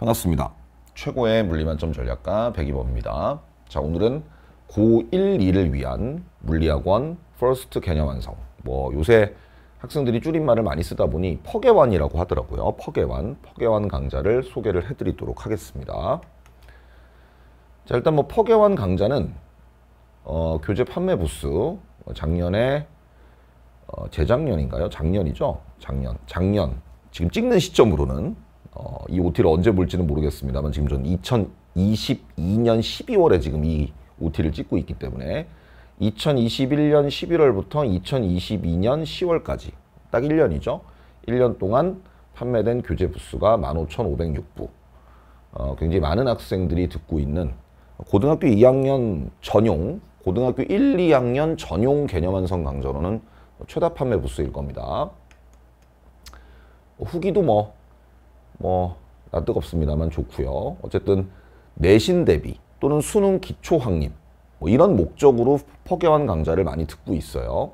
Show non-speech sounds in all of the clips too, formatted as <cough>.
반갑습니다. 최고의 물리만점 전략가 백이범입니다. 자 오늘은 고1, 2를 위한 물리학원 퍼스트 개념 완성 뭐 요새 학생들이 줄임말을 많이 쓰다 보니 퍼개완이라고 하더라고요. 퍼개완, 퍼개완 강좌를 소개를 해드리도록 하겠습니다. 자 일단 뭐 퍼개완 강좌는 어, 교재 판매 부스 어, 작년에 어, 재작년인가요? 작년이죠? 작년, 작년 지금 찍는 시점으로는 어, 이 OT를 언제 볼지는 모르겠습니다만 지금 전 2022년 12월에 지금 이 OT를 찍고 있기 때문에 2021년 11월부터 2022년 10월까지 딱 1년이죠. 1년 동안 판매된 교재 부수가 15,506부. 어, 굉장히 많은 학생들이 듣고 있는 고등학교 2학년 전용, 고등학교 1, 2학년 전용 개념 완성 강좌로는 최다 판매 부수일 겁니다. 후기도 뭐 뭐나 뜨겁습니다만 좋고요. 어쨌든 내신 대비 또는 수능 기초 확림 뭐 이런 목적으로 포교환 강좌를 많이 듣고 있어요.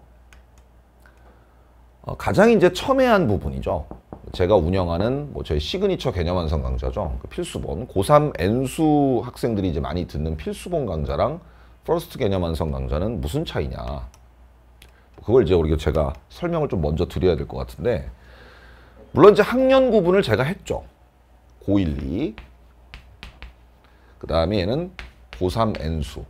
어, 가장 이제 첨예한 부분이죠. 제가 운영하는 뭐 저희 시그니처 개념 완성 강좌죠. 그 필수본 고3 N수 학생들이 이제 많이 듣는 필수본 강좌랑 퍼스트 개념 완성 강좌는 무슨 차이냐. 그걸 이제 우리 제가 설명을 좀 먼저 드려야 될 것 같은데 물론 이제 학년 구분을 제가 했죠. 고12 그 다음에 얘는 고3 N수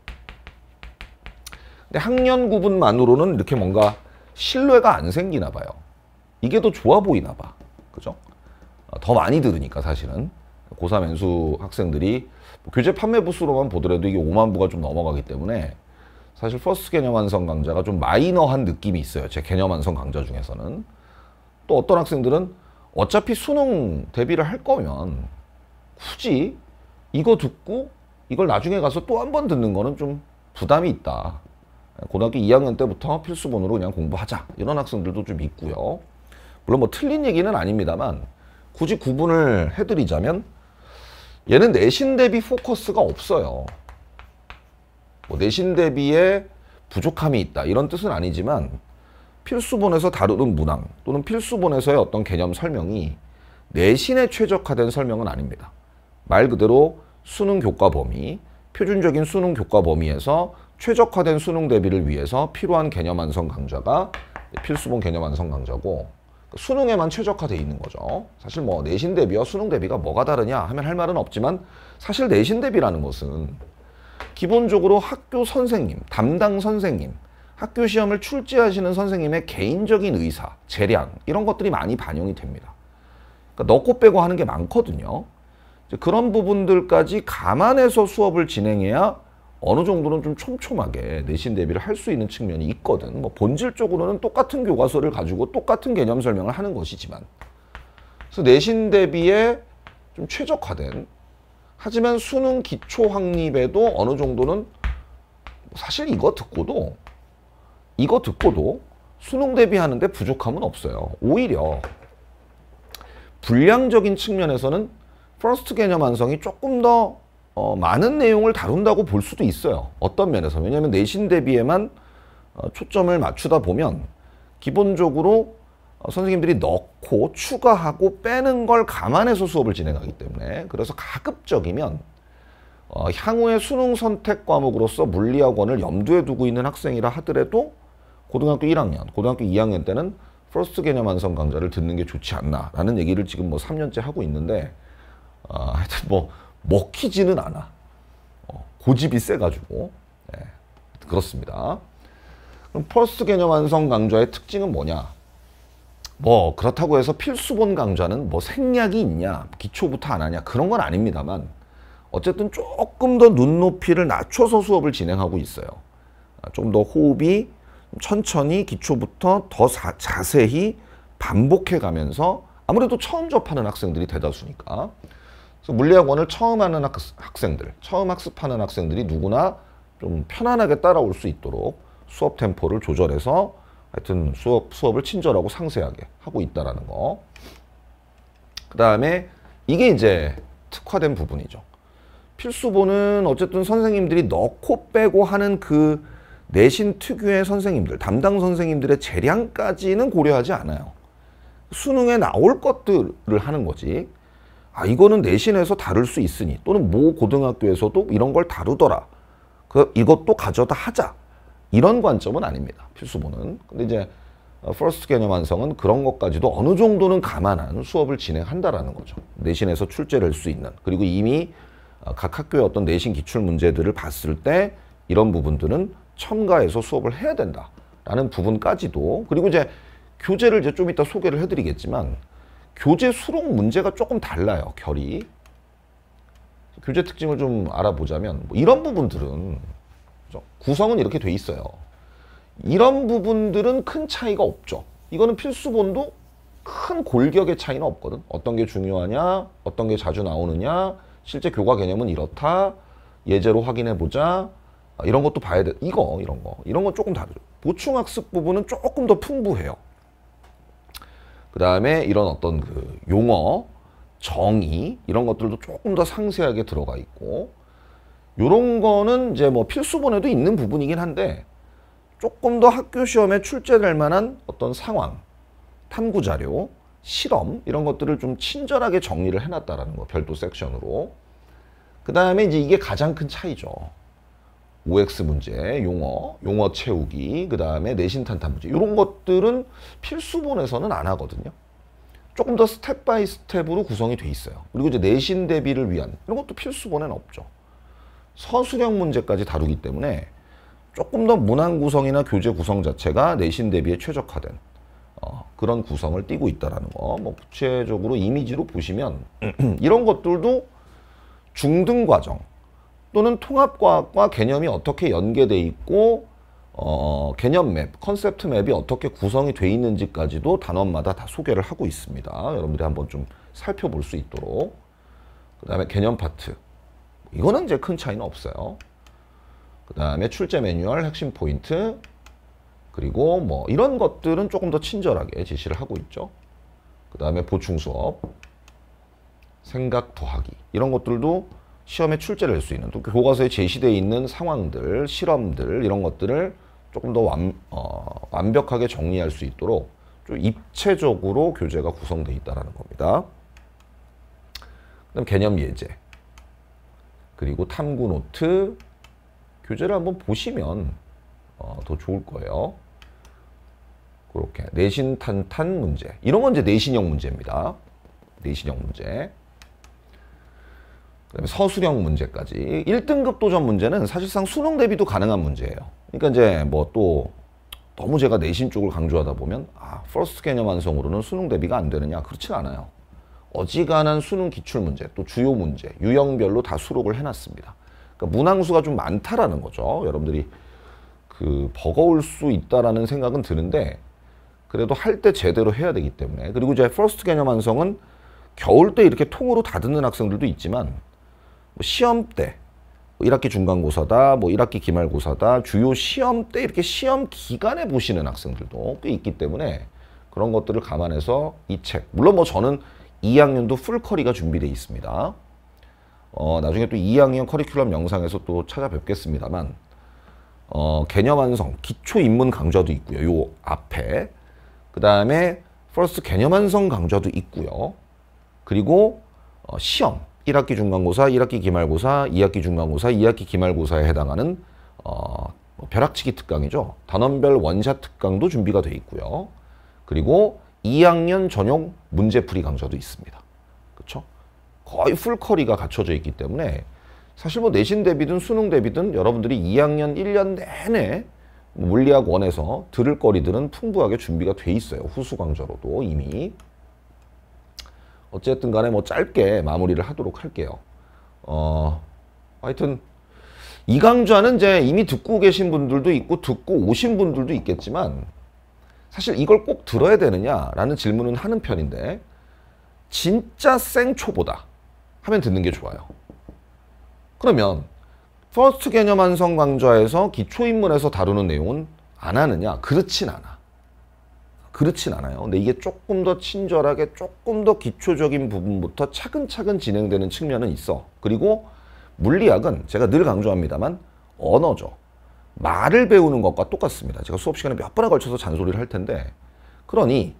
근데 학년 구분만으로는 이렇게 뭔가 신뢰가 안 생기나 봐요. 이게 더 좋아 보이나 봐. 그죠? 어, 더 많이 들으니까 사실은 고3 N수 학생들이 뭐 교재 판매 부수로만 보더라도 이게 5만 부가 좀 넘어가기 때문에 사실 퍼스트 개념 완성 강좌가 좀 마이너한 느낌이 있어요. 제 개념 완성 강좌 중에서는. 또 어떤 학생들은 어차피 수능 대비를 할 거면 굳이 이거 듣고 이걸 나중에 가서 또 한 번 듣는 거는 좀 부담이 있다. 고등학교 2학년 때부터 필수본으로 그냥 공부하자. 이런 학생들도 좀 있고요. 물론 뭐 틀린 얘기는 아닙니다만 굳이 구분을 해드리자면 얘는 내신 대비 포커스가 없어요. 뭐 내신 대비에 부족함이 있다 이런 뜻은 아니지만 필수본에서 다루는 문항 또는 필수본에서의 어떤 개념 설명이 내신에 최적화된 설명은 아닙니다. 말 그대로 수능 교과 범위, 표준적인 수능 교과 범위에서 최적화된 수능 대비를 위해서 필요한 개념 완성 강좌가 필수본 개념 완성 강좌고 수능에만 최적화되어 있는 거죠. 사실 뭐 내신 대비와 수능 대비가 뭐가 다르냐 하면 할 말은 없지만 사실 내신 대비라는 것은 기본적으로 학교 선생님, 담당 선생님, 학교 시험을 출제하시는 선생님의 개인적인 의사, 재량 이런 것들이 많이 반영이 됩니다. 그러니까 넣고 빼고 하는 게 많거든요. 그런 부분들까지 감안해서 수업을 진행해야 어느 정도는 좀 촘촘하게 내신 대비를 할 수 있는 측면이 있거든. 뭐 본질적으로는 똑같은 교과서를 가지고 똑같은 개념 설명을 하는 것이지만 그래서 내신 대비에 좀 최적화된 하지만 수능 기초 확립에도 어느 정도는 사실 이거 듣고도 이거 듣고도 수능 대비하는데 부족함은 없어요. 오히려 불량적인 측면에서는 퍼스트 개념 완성이 조금 더 어, 많은 내용을 다룬다고 볼 수도 있어요. 어떤 면에서. 왜냐하면 내신 대비에만 어, 초점을 맞추다 보면 기본적으로 어, 선생님들이 넣고 추가하고 빼는 걸 감안해서 수업을 진행하기 때문에 그래서 가급적이면 어, 향후에 수능 선택 과목으로서 물리학원을 염두에 두고 있는 학생이라 하더라도 고등학교 1학년, 고등학교 2학년 때는 퍼스트 개념 완성 강좌를 듣는 게 좋지 않나라는 얘기를 지금 뭐 3년째 하고 있는데 어, 하여튼 뭐 먹히지는 않아. 어, 고집이 세가지고 네, 그렇습니다. 그럼 퍼스트 개념 완성 강좌의 특징은 뭐냐? 뭐 그렇다고 해서 필수본 강좌는 뭐 생략이 있냐, 기초부터 안 하냐 그런 건 아닙니다만 어쨌든 조금 더 눈높이를 낮춰서 수업을 진행하고 있어요. 아, 좀더 호흡이 천천히 기초부터 더 자, 자세히 반복해 가면서 아무래도 처음 접하는 학생들이 대다수니까 그래서 물리학원을 처음 하는 학, 학생들 처음 학습하는 학생들이 누구나 좀 편안하게 따라올 수 있도록 수업 템포를 조절해서 하여튼 수업, 수업을 친절하고 상세하게 하고 있다라는 거. 그 다음에 이게 이제 특화된 부분이죠. 필수본은 어쨌든 선생님들이 넣고 빼고 하는 그 내신 특유의 선생님들, 담당 선생님들의 재량까지는 고려하지 않아요. 수능에 나올 것들을 하는 거지. 아, 이거는 내신에서 다룰 수 있으니 또는 모 고등학교에서도 이런 걸 다루더라. 그 이것도 가져다 하자. 이런 관점은 아닙니다. 필수보는. 근데 이제 퍼스트 어, 개념 완성은 그런 것까지도 어느 정도는 감안한 수업을 진행한다라는 거죠. 내신에서 출제될 수 있는. 그리고 이미 어, 각 학교의 어떤 내신 기출 문제들을 봤을 때 이런 부분들은 첨가해서 수업을 해야 된다라는 부분까지도 그리고 이제 교재를 이제 좀 이따 소개를 해드리겠지만 교재 수록 문제가 조금 달라요 결이 교재 특징을 좀 알아보자면 뭐 이런 부분들은 구성은 이렇게 돼 있어요 이런 부분들은 큰 차이가 없죠 이거는 필수본도 큰 골격의 차이는 없거든 어떤 게 중요하냐 어떤 게 자주 나오느냐 실제 교과 개념은 이렇다 예제로 확인해 보자 아, 이런 것도 봐야 돼. 이거 이런 거 이런 건 조금 다르죠. 보충 학습 부분은 조금 더 풍부해요. 그 다음에 이런 어떤 그 용어, 정의 이런 것들도 조금 더 상세하게 들어가 있고 이런 거는 이제 뭐 필수본에도 있는 부분이긴 한데 조금 더 학교 시험에 출제될 만한 어떤 상황, 탐구 자료, 실험 이런 것들을 좀 친절하게 정리를 해놨다라는 거 별도 섹션으로 그 다음에 이제 이게 가장 큰 차이죠. OX 문제, 용어, 용어 채우기, 그 다음에 내신 탄탄 문제 이런 것들은 필수본에서는 안 하거든요. 조금 더 스텝 바이 스텝으로 구성이 돼 있어요. 그리고 이제 내신 대비를 위한 이런 것도 필수본에는 없죠. 서술형 문제까지 다루기 때문에 조금 더 문항 구성이나 교재 구성 자체가 내신 대비에 최적화된 어, 그런 구성을 띄고 있다라는 거. 뭐 구체적으로 이미지로 보시면 <clears throat> 이런 것들도 중등 과정, 또는 통합과학과 개념이 어떻게 연계되어 있고 어, 개념 맵, 컨셉트 맵이 어떻게 구성이 돼 있는지까지도 단원마다 다 소개를 하고 있습니다. 여러분들이 한번 좀 살펴볼 수 있도록 그 다음에 개념 파트 이거는 이제 큰 차이는 없어요. 그 다음에 출제 매뉴얼, 핵심 포인트 그리고 뭐 이런 것들은 조금 더 친절하게 지시를 하고 있죠. 그 다음에 보충 수업 생각 더하기 이런 것들도 시험에 출제를 할 수 있는 또 교과서에 제시되어 있는 상황들, 실험들 이런 것들을 조금 더 완, 어, 완벽하게 정리할 수 있도록 좀 입체적으로 교재가 구성되어 있다는 겁니다. 그럼 개념 예제 그리고 탐구 노트 교재를 한번 보시면 어, 더 좋을 거예요. 그렇게 내신 탄탄 문제 이런 건 이제 내신형 문제입니다. 내신형 문제 그다음에 서술형 문제까지 1등급 도전 문제는 사실상 수능 대비도 가능한 문제예요. 그러니까 이제 뭐 또 너무 제가 내신 쪽을 강조하다 보면 아, 퍼스트 개념 완성으로는 수능 대비가 안 되느냐 그렇진 않아요. 어지간한 수능 기출 문제 또 주요 문제 유형별로 다 수록을 해놨습니다. 그러니까 문항수가 좀 많다라는 거죠. 여러분들이 그 버거울 수 있다라는 생각은 드는데 그래도 할 때 제대로 해야 되기 때문에 그리고 이제 퍼스트 개념 완성은 겨울 때 이렇게 통으로 다 듣는 학생들도 있지만 뭐 시험 때 1학기 뭐 중간고사다, 뭐 1학기 기말고사다, 주요 시험 때 이렇게 시험 기간에 보시는 학생들도 꽤 있기 때문에 그런 것들을 감안해서 이 책. 물론 뭐 저는 2학년도 풀커리가 준비되어 있습니다. 어, 나중에 또 2학년 커리큘럼 영상에서 또 찾아뵙겠습니다만 어, 개념 완성, 기초 입문 강좌도 있고요. 요 앞에 그 다음에 플러스 개념 완성 강좌도 있고요. 그리고 어, 시험, 1학기 중간고사, 1학기 기말고사, 2학기 중간고사, 2학기 기말고사에 해당하는 어, 뭐 벼락치기 특강이죠. 단원별 원샷 특강도 준비가 되어 있고요. 그리고 2학년 전용 문제풀이 강좌도 있습니다. 그렇죠? 거의 풀커리가 갖춰져 있기 때문에 사실 뭐 내신 대비든 수능 대비든 여러분들이 2학년 1년 내내 물리학 원에서 들을 거리들은 풍부하게 준비가 돼 있어요. 후수 강좌로도 이미. 어쨌든 간에 뭐 짧게 마무리를 하도록 할게요. 어, 하여튼 이 강좌는 이제 이미 듣고 계신 분들도 있고 듣고 오신 분들도 있겠지만 사실 이걸 꼭 들어야 되느냐라는 질문은 하는 편인데 진짜 생초보다 하면 듣는 게 좋아요. 그러면 퍼스트 개념 완성 강좌에서 기초인문에서 다루는 내용은 안 하느냐? 그렇진 않아. 그렇진 않아요. 근데 이게 조금 더 친절하게 조금 더 기초적인 부분부터 차근차근 진행되는 측면은 있어. 그리고 물리학은 제가 늘 강조합니다만 언어죠. 말을 배우는 것과 똑같습니다. 제가 수업 시간에 몇 번에 걸쳐서 잔소리를 할 텐데 그러니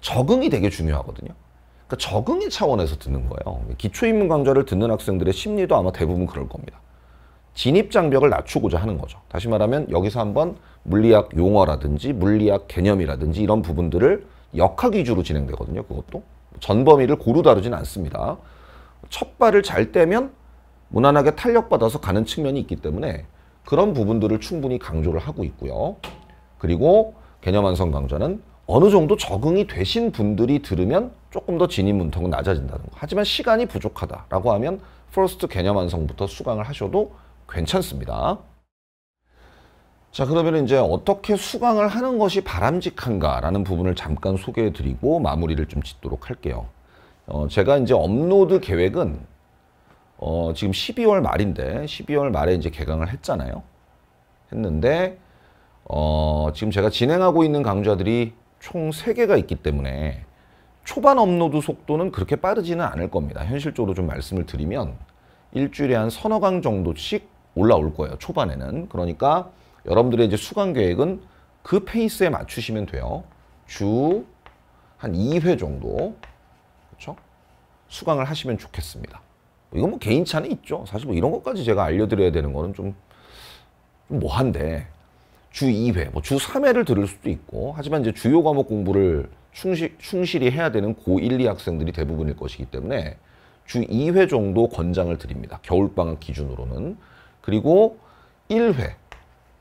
적응이 되게 중요하거든요. 그러니까 적응의 차원에서 듣는 거예요. 기초인문 강좌를 듣는 학생들의 심리도 아마 대부분 그럴 겁니다. 진입장벽을 낮추고자 하는 거죠. 다시 말하면 여기서 한번 물리학 용어라든지 물리학 개념이라든지 이런 부분들을 역학 위주로 진행되거든요. 그것도 전 범위를 고루 다루진 않습니다. 첫 발을 잘 떼면 무난하게 탄력받아서 가는 측면이 있기 때문에 그런 부분들을 충분히 강조를 하고 있고요. 그리고 개념 완성 강좌는 어느 정도 적응이 되신 분들이 들으면 조금 더 진입 문턱은 낮아진다는 거. 하지만 시간이 부족하다라고 하면 퍼스트 개념 완성부터 수강을 하셔도 괜찮습니다. 자 그러면 이제 어떻게 수강을 하는 것이 바람직한가라는 부분을 잠깐 소개해드리고 마무리를 좀 짓도록 할게요. 어, 제가 이제 업로드 계획은 어, 지금 12월 말인데 12월 말에 이제 개강을 했잖아요. 했는데 어, 지금 제가 진행하고 있는 강좌들이 총 3개가 있기 때문에 초반 업로드 속도는 그렇게 빠르지는 않을 겁니다. 현실적으로 좀 말씀을 드리면 일주일에 한 서너 강 정도씩 올라올 거예요. 초반에는. 그러니까 여러분들의 이제 수강 계획은 그 페이스에 맞추시면 돼요. 주 한 2회 정도 그렇죠? 수강을 하시면 좋겠습니다. 이건 뭐 개인차는 있죠. 사실 뭐 이런 것까지 제가 알려드려야 되는 거는 좀, 좀 뭐한데 주 2회, 뭐 주 3회를 들을 수도 있고 하지만 이제 주요 과목 공부를 충실, 충실히 해야 되는 고1, 2학생들이 대부분일 것이기 때문에 주 2회 정도 권장을 드립니다. 겨울방학 기준으로는. 그리고 1회,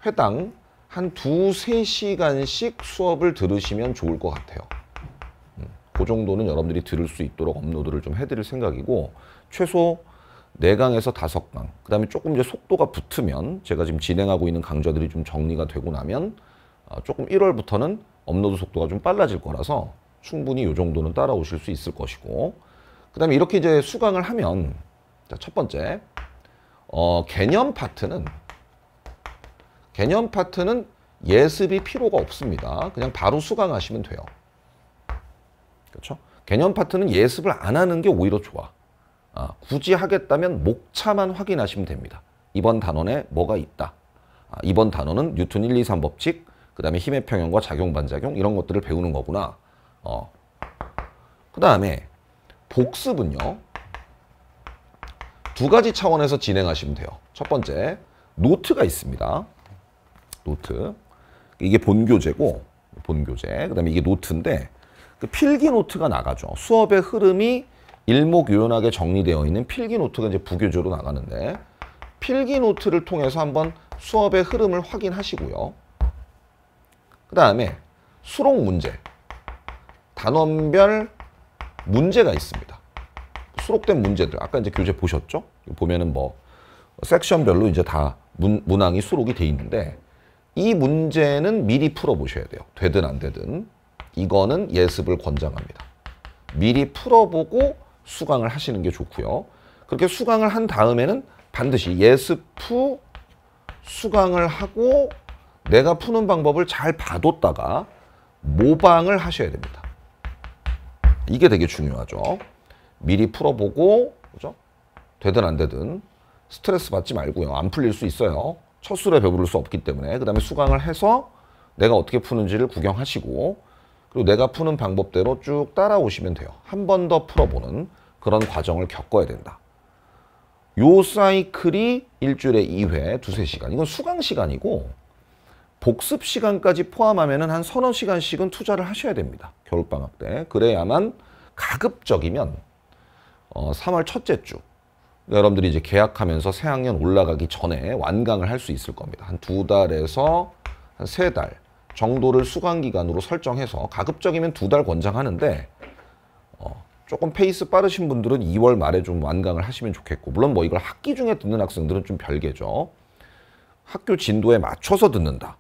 회당 한 두 세 시간씩 수업을 들으시면 좋을 것 같아요. 음, 그 정도는 여러분들이 들을 수 있도록 업로드를 좀 해드릴 생각이고 최소 4강에서 5강 그 다음에 조금 이제 속도가 붙으면 제가 지금 진행하고 있는 강좌들이 좀 정리가 되고 나면 어, 조금 1월부터는 업로드 속도가 좀 빨라질 거라서 충분히 이 정도는 따라오실 수 있을 것이고 그 다음에 이렇게 이제 수강을 하면 첫 번째 어, 개념 파트는 개념 파트는 예습이 필요가 없습니다. 그냥 바로 수강하시면 돼요. 그렇죠? 개념 파트는 예습을 안 하는 게 오히려 좋아. 아, 굳이 하겠다면 목차만 확인하시면 됩니다. 이번 단원에 뭐가 있다. 아, 이번 단원은 뉴턴 1, 2, 3 법칙, 그 다음에 힘의 평형과 작용, 반작용 이런 것들을 배우는 거구나. 어. 그 다음에 복습은요. 두 가지 차원에서 진행하시면 돼요. 첫 번째, 노트가 있습니다. 노트. 이게 본교재고 본교재. 그다음에 이게 노트인데 그 필기 노트가 나가죠. 수업의 흐름이 일목요연하게 정리되어 있는 필기 노트가 이제 부교재로 나가는데 필기 노트를 통해서 한번 수업의 흐름을 확인하시고요. 그 다음에 수록 문제, 단원별 문제가 있습니다. 수록된 문제들, 아까 이제 교재 보셨죠? 보면은 뭐 섹션별로 이제 다 문, 문항이 수록이 돼 있는데 이 문제는 미리 풀어보셔야 돼요. 되든 안 되든. 이거는 예습을 권장합니다. 미리 풀어보고 수강을 하시는 게 좋고요. 그렇게 수강을 한 다음에는 반드시 예습 후 수강을 하고 내가 푸는 방법을 잘 봐뒀다가 모방을 하셔야 됩니다. 이게 되게 중요하죠. 미리 풀어보고 그죠? 되든 안 되든 스트레스 받지 말고요. 안 풀릴 수 있어요. 첫 술에 배부를 수 없기 때문에 그 다음에 수강을 해서 내가 어떻게 푸는지를 구경하시고 그리고 내가 푸는 방법대로 쭉 따라오시면 돼요. 한 번 더 풀어보는 그런 과정을 겪어야 된다. 요 사이클이 일주일에 2회, 두세 시간. 이건 수강 시간이고 복습 시간까지 포함하면 한 서너 시간씩은 투자를 하셔야 됩니다. 겨울방학 때. 그래야만 가급적이면 어, 3월 첫째 주 여러분들이 이제 계약하면서 새학년 올라가기 전에 완강을 할 수 있을 겁니다. 한 두 달에서 한 세 달 정도를 수강 기간으로 설정해서 가급적이면 두 달 권장하는데 어, 조금 페이스 빠르신 분들은 2월 말에 좀 완강을 하시면 좋겠고 물론 뭐 이걸 학기 중에 듣는 학생들은 좀 별개죠. 학교 진도에 맞춰서 듣는다.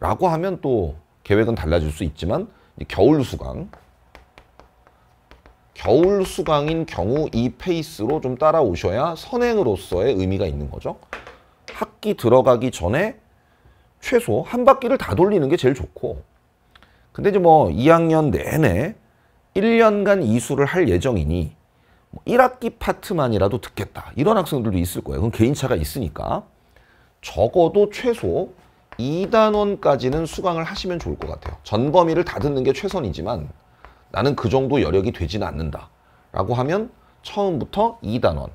라고 하면 또 계획은 달라질 수 있지만 겨울 수강 겨울 수강인 경우 이 페이스로 좀 따라오셔야 선행으로서의 의미가 있는 거죠. 학기 들어가기 전에 최소 한 바퀴를 다 돌리는 게 제일 좋고 근데 이제 뭐 2학년 내내 1년간 이수를 할 예정이니 1학기 뭐 파트만이라도 듣겠다 이런 학생들도 있을 거예요. 그건 개인차가 있으니까 적어도 최소 2단원까지는 수강을 하시면 좋을 것 같아요. 전 범위를 다 듣는 게 최선이지만 나는 그 정도 여력이 되진 않는다. 라고 하면 처음부터 2단원.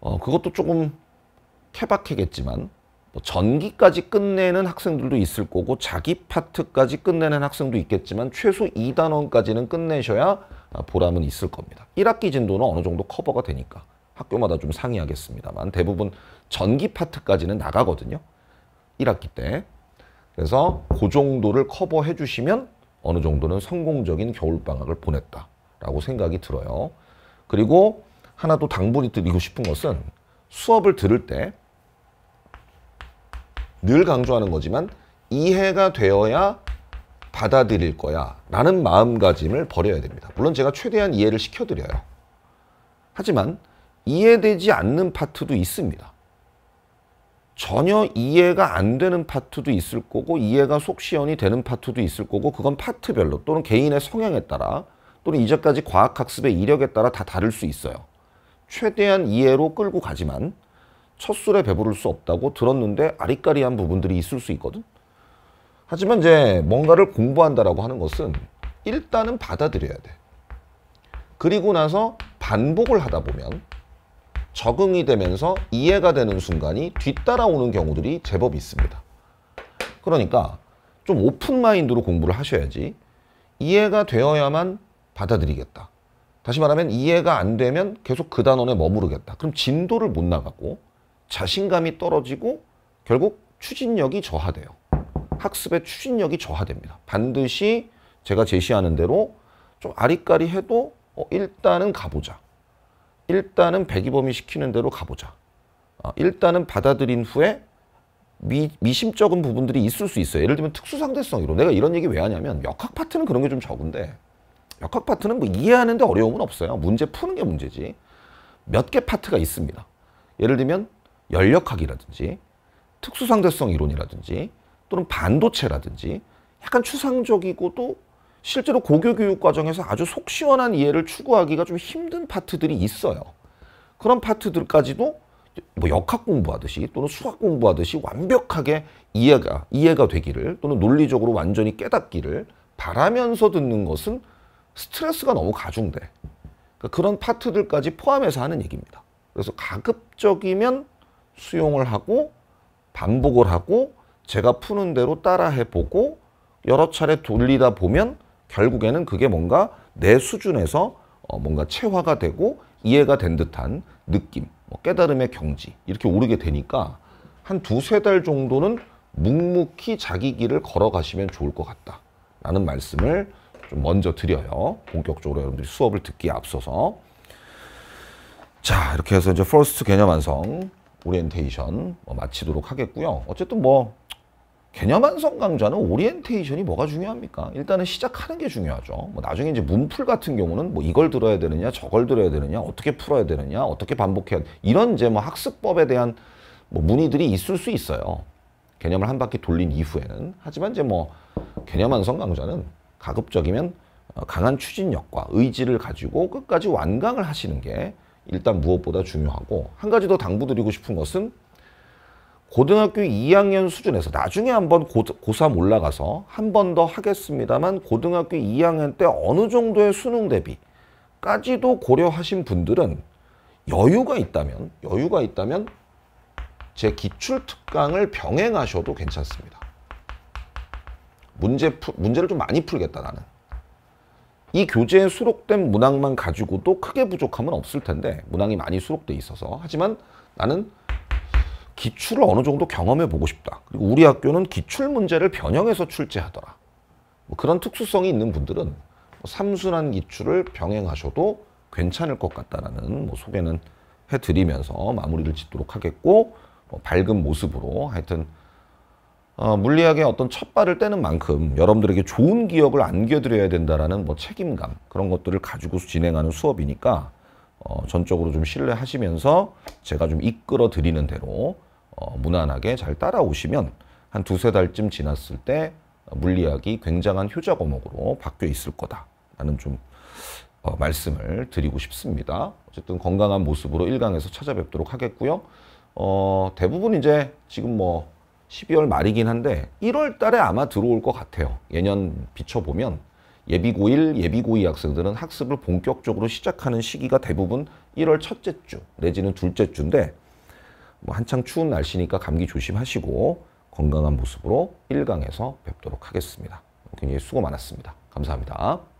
어, 그것도 조금 케바케겠지만 뭐 전기까지 끝내는 학생들도 있을 거고 자기 파트까지 끝내는 학생도 있겠지만 최소 2단원까지는 끝내셔야 아, 보람은 있을 겁니다. 1학기 진도는 어느 정도 커버가 되니까 학교마다 좀 상이하겠습니다만 대부분 전기 파트까지는 나가거든요. 1학기 때. 그래서 그 정도를 커버해 주시면 어느 정도는 성공적인 겨울방학을 보냈다라고 생각이 들어요. 그리고 하나 또 당부리 드리고 싶은 것은 수업을 들을 때 늘 강조하는 거지만 이해가 되어야 받아들일 거야 라는 마음가짐을 버려야 됩니다. 물론 제가 최대한 이해를 시켜드려요. 하지만 이해되지 않는 파트도 있습니다. 전혀 이해가 안 되는 파트도 있을 거고 이해가 속시원이 되는 파트도 있을 거고 그건 파트별로 또는 개인의 성향에 따라 또는 이제까지 과학학습의 이력에 따라 다 다를 수 있어요. 최대한 이해로 끌고 가지만 첫 술에 배부를 수 없다고 들었는데 아리까리한 부분들이 있을 수 있거든. 하지만 이제 뭔가를 공부한다라고 하는 것은 일단은 받아들여야 돼. 그리고 나서 반복을 하다 보면 적응이 되면서 이해가 되는 순간이 뒤따라오는 경우들이 제법 있습니다. 그러니까 좀 오픈 마인드로 공부를 하셔야지 이해가 되어야만 받아들이겠다. 다시 말하면 이해가 안 되면 계속 그 단원에 머무르겠다. 그럼 진도를 못 나가고 자신감이 떨어지고 결국 추진력이 저하돼요. 학습의 추진력이 저하됩니다. 반드시 제가 제시하는 대로 좀 아리까리 해도 어, 일단은 가보자. 일단은 백이범이 시키는 대로 가보자. 어, 일단은 받아들인 후에 미, 미심쩍은 부분들이 있을 수 있어요. 예를 들면 특수상대성으로 내가 이런 얘기 왜 하냐면 역학 파트는 그런 게 좀 적은데 역학 파트는 뭐 이해하는데 어려움은 없어요. 문제 푸는 게 문제지. 몇 개 파트가 있습니다. 예를 들면 연력학이라든지 특수상대성 이론이라든지 또는 반도체라든지 약간 추상적이고도 실제로 고교 교육 과정에서 아주 속 시원한 이해를 추구하기가 좀 힘든 파트들이 있어요. 그런 파트들까지도 뭐 역학 공부하듯이 또는 수학 공부하듯이 완벽하게 이해가 이해가 되기를 또는 논리적으로 완전히 깨닫기를 바라면서 듣는 것은 스트레스가 너무 가중돼. 그러니까 그런 파트들까지 포함해서 하는 얘기입니다. 그래서 가급적이면 수용을 하고 반복을 하고 제가 푸는 대로 따라해보고 여러 차례 돌리다 보면 결국에는 그게 뭔가 내 수준에서 어, 뭔가 체화가 되고 이해가 된 듯한 느낌, 뭐 깨달음의 경지 이렇게 오르게 되니까 한 두세 달 정도는 묵묵히 자기 길을 걸어가시면 좋을 것 같다라는 말씀을 좀 먼저 드려요. 본격적으로 여러분들이 수업을 듣기에 앞서서 자 이렇게 해서 이제 퍼스트 개념 완성 오리엔테이션 뭐 마치도록 하겠고요. 어쨌든 뭐 개념 완성 강좌는 오리엔테이션이 뭐가 중요합니까? 일단은 시작하는 게 중요하죠. 뭐 나중에 이제 문풀 같은 경우는 뭐 이걸 들어야 되느냐, 저걸 들어야 되느냐, 어떻게 풀어야 되느냐, 어떻게 반복해야 이런 이제 뭐 학습법에 대한 뭐 문의들이 있을 수 있어요. 개념을 한 바퀴 돌린 이후에는 하지만 이제 뭐 개념 완성 강좌는 가급적이면 어, 강한 추진력과 의지를 가지고 끝까지 완강을 하시는 게 일단 무엇보다 중요하고 한 가지 더 당부드리고 싶은 것은 고등학교 2학년 수준에서 나중에 한번 고3 올라가서 한 번 더 하겠습니다만 고등학교 2학년 때 어느 정도의 수능 대비까지도 고려하신 분들은 여유가 있다면 여유가 있다면 제 기출 특강을 병행하셔도 괜찮습니다. 문제 푸, 문제를 좀 많이 풀겠다 나는. 이 교재에 수록된 문항만 가지고도 크게 부족함은 없을 텐데 문항이 많이 수록돼 있어서 하지만 나는 기출을 어느 정도 경험해 보고 싶다. 그리고 우리 학교는 기출 문제를 변형해서 출제하더라. 뭐 그런 특수성이 있는 분들은 뭐 삼순환 기출을 병행하셔도 괜찮을 것 같다라는 뭐 소개는 해드리면서 마무리를 짓도록 하겠고 뭐 밝은 모습으로 하여튼 어, 물리학의 어떤 첫 발을 떼는 만큼 여러분들에게 좋은 기억을 안겨드려야 된다라는 뭐 책임감 그런 것들을 가지고 진행하는 수업이니까 어, 전적으로 좀 신뢰하시면서 제가 좀 이끌어 드리는 대로 어, 무난하게 잘 따라오시면 한 두세 달쯤 지났을 때 물리학이 굉장한 효자 과목으로 바뀌어 있을 거다라는 좀 어, 말씀을 드리고 싶습니다. 어쨌든 건강한 모습으로 1강에서 찾아뵙도록 하겠고요. 어, 대부분 이제 지금 뭐 12월 말이긴 한데 1월 달에 아마 들어올 것 같아요. 예년 비춰보면 예비고1, 예비고2 학생들은 학습을 본격적으로 시작하는 시기가 대부분 1월 첫째 주 내지는 둘째 주인데 뭐 한창 추운 날씨니까 감기 조심하시고 건강한 모습으로 1강에서 뵙도록 하겠습니다. 굉장히 수고 많았습니다. 감사합니다.